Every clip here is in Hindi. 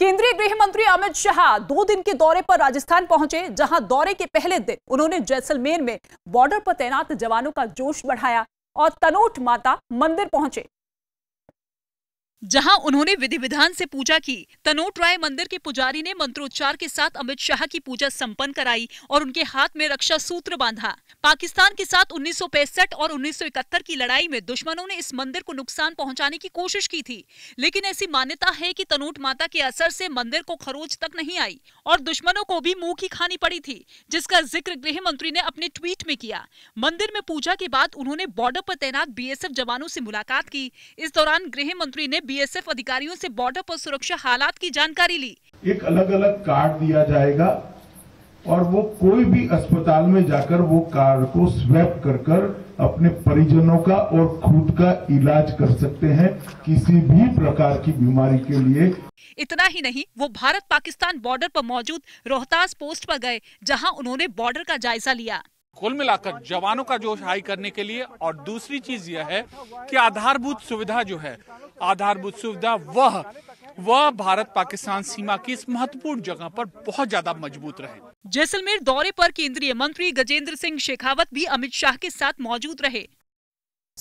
केंद्रीय गृह मंत्री अमित शाह दो दिन के दौरे पर राजस्थान पहुंचे जहां दौरे के पहले दिन उन्होंने जैसलमेर में बॉर्डर पर तैनात जवानों का जोश बढ़ाया और तनोट माता मंदिर पहुंचे जहां उन्होंने विधि विधान से पूजा की तनोट राय मंदिर के पुजारी ने मंत्रोच्चार के साथ अमित शाह की पूजा संपन्न कराई और उनके हाथ में रक्षा सूत्र बांधा पाकिस्तान के साथ उन्नीस और 1971 की लड़ाई में दुश्मनों ने इस मंदिर को नुकसान पहुंचाने की कोशिश की थी लेकिन ऐसी मान्यता है कि तनोट माता के असर से मंदिर को खरोज तक नहीं आई और दुश्मनों को भी मुंह की खानी पड़ी थी जिसका जिक्र गृह मंत्री ने अपने ट्वीट में किया मंदिर में पूजा के बाद उन्होंने बॉर्डर पर तैनात बी जवानों से मुलाकात की इस दौरान गृह मंत्री ने बीएसएफ अधिकारियों से बॉर्डर पर सुरक्षा हालात की जानकारी ली एक अलग अलग कार्ड दिया जाएगा और वो कोई भी अस्पताल में जाकर वो कार्ड को स्वैप कर कर अपने परिजनों का और खुद का इलाज कर सकते हैं किसी भी प्रकार की बीमारी के लिए इतना ही नहीं वो भारत पाकिस्तान बॉर्डर पर मौजूद रोहतास पोस्ट पर गए जहां उन्होंने बॉर्डर का जायजा लिया कुल मिलाकर जवानों का जोश हाई करने के लिए और दूसरी चीज यह है कि आधारभूत सुविधा जो है आधारभूत सुविधा वह वह भारत पाकिस्तान सीमा की इस महत्वपूर्ण जगह पर बहुत ज्यादा मजबूत रहे जैसलमेर दौरे पर केंद्रीय मंत्री गजेंद्र सिंह शेखावत भी अमित शाह के साथ मौजूद रहे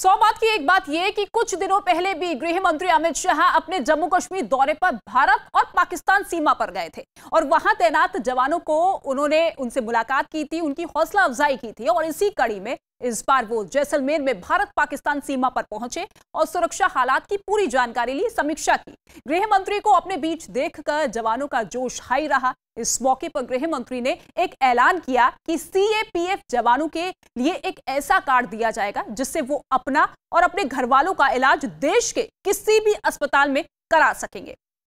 सौबात की एक बात यह कि कुछ दिनों पहले भी गृह मंत्री अमित शाह अपने जम्मू कश्मीर दौरे पर भारत और पाकिस्तान सीमा पर गए थे और वहां तैनात जवानों को उन्होंने उनसे मुलाकात की थी उनकी हौसला अफजाई की थी और इसी कड़ी में इस बार वो जैसलमेर में भारत पाकिस्तान सीमा पर पहुंचे और सुरक्षा हालात की पूरी जानकारी ली समीक्षा की गृह मंत्री को अपने बीच देखकर जवानों का जोश हाई रहा इस मौके पर गृह मंत्री ने एक ऐलान किया कि सीएपीएफ जवानों के लिए एक ऐसा कार्ड दिया जाएगा जिससे वो अपना और अपने घर वालों का इलाज देश के किसी भी अस्पताल में करा सकेंगे